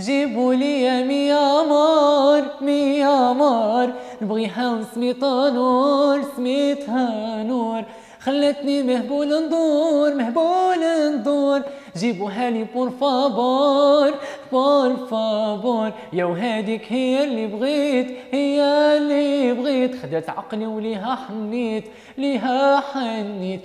جيبوا لي مية مار مية مار نبغيها وسميتها نور سميتها نور خلتني مهبول ندور مهبول ندور جيبوها لي بور فابور بور فابور يا وهاديك هي اللي بغيت هي اللي بغيت خدات عقلي وليها حنيت ليها حنيت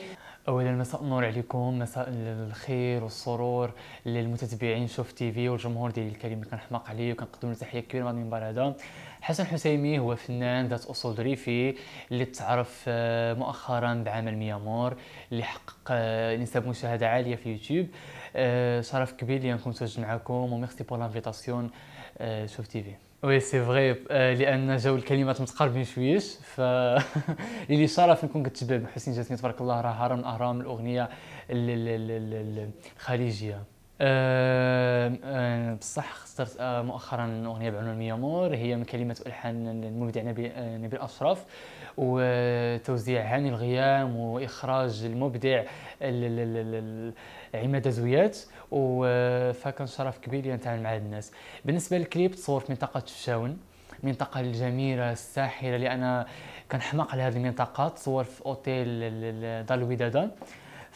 اولا مساء النور عليكم مساء الخير والسرور للمتتبعين شوف تي في والجمهور ديال الكريم اللي كنحماق عليه وكنقدم له تحيه كبيره من المنبر هذا حسن حسيمي هو فنان ذات اصول ريفي اللي تعرف آه، مؤخرا بعمل ميامور اللي حقق آه، نسب مشاهده عاليه في يوتيوب آه، شرف كبير لي نكون معكم وميرسي بور لانفيتاسيون شوف تي في وي سي فري لان جاو الكلمات متقاربين شويش ف اللي شرف انكم كتبع حسين جاتني تبارك الله راه هرم من اهرام الاغنيه الخليجيه آه، آه، بصح خسرت آه، مؤخرا اغنيه بعنوان ميامور هي من كلمات والحان المبدع نبيل نبيل اشرف وتوزيع هاني الغيام واخراج المبدع عماد زويات فكان شرف كبير لي نتعامل مع هاد الناس بالنسبه للكليب تصور في منطقه الشاون منطقة الجميلة الساحرة اللي أنا كنحماق هذه المنطقة تصور في أوتيل دار الودادة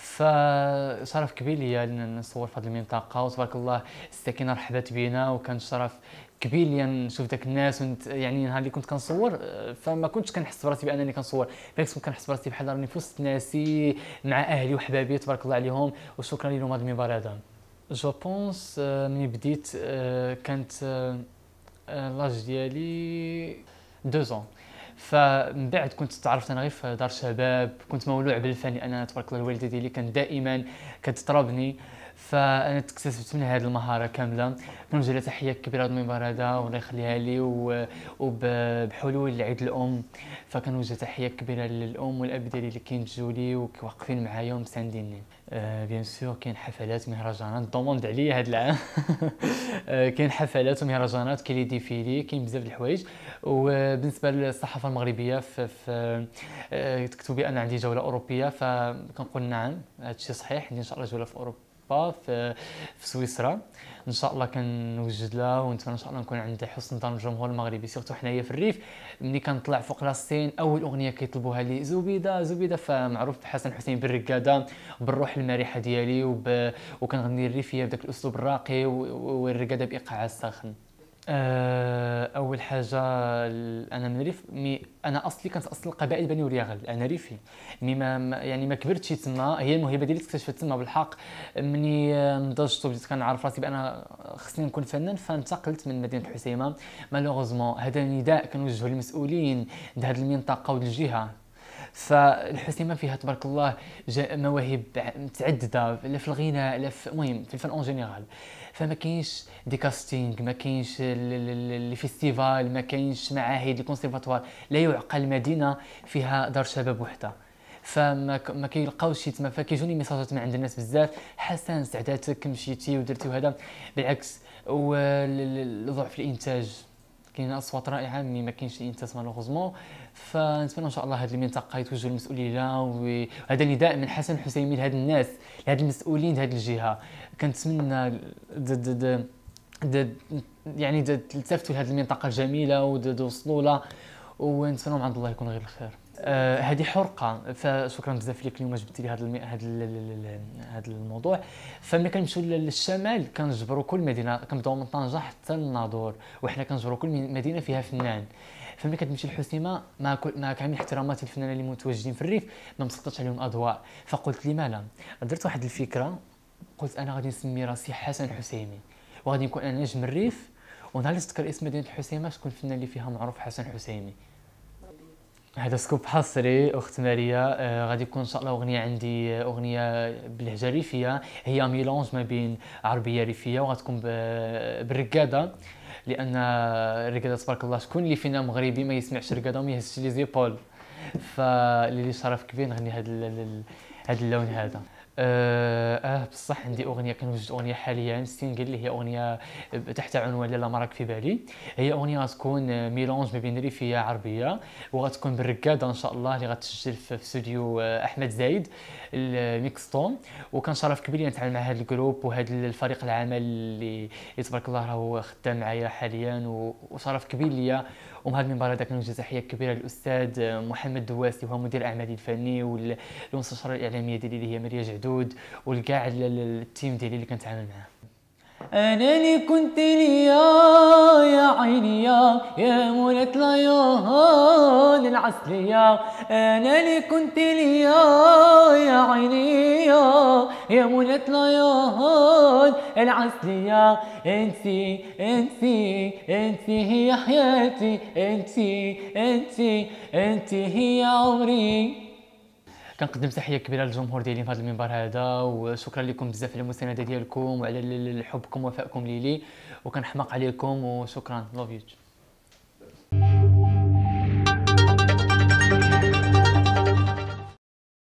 فشرف كبير ليا نصور في هذه المنطقه وتبارك الله الساكنه رحبت بينا وكان شرف كبير ليا نشوف داك الناس ونت يعني نهار اللي كنت كنصور فما كنتش كنحس براسي بانني كنصور بالعكس كنت كنحس براسي بحال راني في وسط ناسي مع اهلي وحبابي تبارك الله عليهم وشكرا لهم هذا المنبر هذا جو بونس ملي بديت euh, كانت لاج euh, ديالي دو زون فمن بعد كنت تعرفت انا غير في دار الشباب كنت مولوع بالفن لان تبارك الله الوالده ديالي كانت دائما كتطلبني فانا تكتسبت من هذه المهاره كامله كنوجه لها تحيه كبيره هذه المباراه هذا والله يخليها لي وبحلول عيد الام فكنوجه تحيه كبيره للام والاب ديالي اللي كينتجوا لي وواقفين معايا ومسانديني أه بيان سور كاين حفلات مهرجانات دوموند عليا هذا العام أه كاين حفلات ومهرجانات كاين لي ديفيلي كاين بزاف د الحوايج وبالنسبه للصحافه المغربيه في, أه تكتبوا بان عندي جوله اوروبيه فكنقول نعم هادشي صحيح عندي ان شاء الله جوله في اوروبا با في, في سويسرا ان شاء الله كنوجد لها ونتمنى ان شاء الله نكون عند حسن ظن الجمهور المغربي سيرتو حنايا في الريف ملي كنطلع فوق لاستين اول اغنيه كيطلبوها لي زبيده زبيده فمعروف بحسن حسين بالرقاده بالروح المرحه ديالي وب... وكنغني الريفيه بداك الاسلوب الراقي والرقاده بايقاعها الساخن آه، اول حاجه انا من ريف مي انا اصلي كنت اصل القبائل بني ورياغل انا ريفي مي ما يعني ما كبرتش تما هي الموهبه ديالي اكتشفت تما بالحق مني آه، نضجت وبديت كنعرف راسي بان خصني نكون فنان فانتقلت من مدينه الحسيمه مالوغوزمون هذا النداء كنوجهه للمسؤولين هذه المنطقه والجهه فالحسني ما فيها تبارك الله مواهب متعدده لا في الغناء لا في المهم في الفن اون جينيرال فما كاينش دي كاستينغ ما كاينش لي فيستيفال ما كاينش معاهد الكونسيرفاتوار لا يعقل مدينه فيها دار شباب وحده فما ما كيلقاوش تما فكيجوني ميساجات من عند الناس بزاف حسن سعداتك مشيتي ودرتي وهذا بالعكس وضعف الانتاج كاين اصوات رائعه مي ما كاينش الانتاج مالوغوزمون فنتمنى ان شاء الله هذه المنطقه يتوجه المسؤولين لها وهذا نداء من حسن حسيمي لهاد الناس لهاد المسؤولين لهاد الجهه كنتمنى يعني تلتفتوا لهذه المنطقه الجميله وتوصلوا لها ونسالهم عند الله يكون غير الخير آه، هذه آه حرقه فشكرا بزاف ليك اليوم جبتي لي هذا المي... هذا الموضوع فملي كنمشيو للشمال كنجبروا كل مدينه كنبداو من طنجه حتى الناظور وحنا كنجبروا كل مدينه فيها فنان فملي كتمشي للحسيمه مع كل ما كامل احترامات الفنانين اللي متواجدين في الريف ما مسقطش عليهم اضواء فقلت لما لا درت واحد الفكره قلت انا غادي نسمي راسي حسن حسيمي وغادي نكون انا نجم الريف ونهار اللي تذكر اسم مدينه الحسيمه شكون الفنان اللي فيها معروف حسن حسيمي هذا سكوب حصري اخت ماريا آه غادي يكون ان شاء الله اغنيه عندي آه، اغنيه باللهجه الريفيه هي ميلونج ما بين عربيه ريفيه وغتكون بالرقاده لان الرقاده تبارك الله شكون اللي فينا مغربي ما يسمعش رقاده وما يهزش لي زيبول فلي شرف كبير نغني هذا هذا اللون هذا آه،, اه بصح عندي اغنيه كنوجد اغنيه حاليا سينجل اللي هي اغنيه آه، تحت عنوان لا مراك في بالي هي اغنيه غتكون ميلونج ما بين ريفيه عربيه وغتكون بالركاده ان شاء الله اللي غتسجل في استوديو آه، احمد زايد الميكستون شرف كبير نتعامل مع هذا الجروب وهذا الفريق العمل اللي تبارك الله راهو خدام معايا حاليا وشرف كبير ليا ومن هذا المنبر هذا كنوجه تحيه كبيره للاستاذ محمد دواسي وهو مدير اعمالي الفني والمستشاره الاعلاميه ديالي اللي هي مريا جعدو الحدود والكاع التيم ديالي اللي كنت عامل معاه انا اللي كنت ليا يا عينيا يا مولات ليال العسلية انا اللي كنت ليا يا عينيا يا مولات ليال العسلية انت انت انت هي حياتي انت انت انت هي عمري كنقدم تحيه كبيره للجمهور ديالي في هذا المنبر هذا وشكرا لكم بزاف على المسانده ديالكم وعلى حبكم ووفائكم ليلي وكنحماق عليكم وشكرا لوف يو